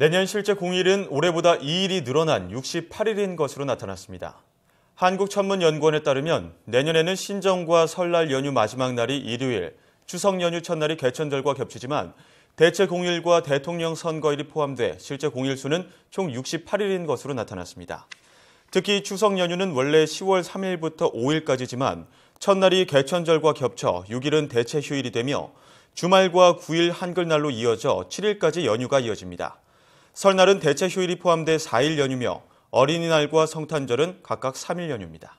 내년 실제 공일은 올해보다 2일이 늘어난 68일인 것으로 나타났습니다. 한국천문연구원에 따르면 내년에는 신정과 설날 연휴 마지막 날이 일요일, 추석 연휴 첫날이 개천절과 겹치지만 대체 공일과 대통령 선거일이 포함돼 실제 공일 수는 총 68일인 것으로 나타났습니다. 특히 추석 연휴는 원래 10월 3일부터 5일까지지만 첫날이 개천절과 겹쳐 6일은 대체 휴일이 되며 주말과 9일 한글날로 이어져 7일까지 연휴가 이어집니다. 설날은 대체 휴일이 포함돼 4일 연휴며 어린이날과 성탄절은 각각 3일 연휴입니다.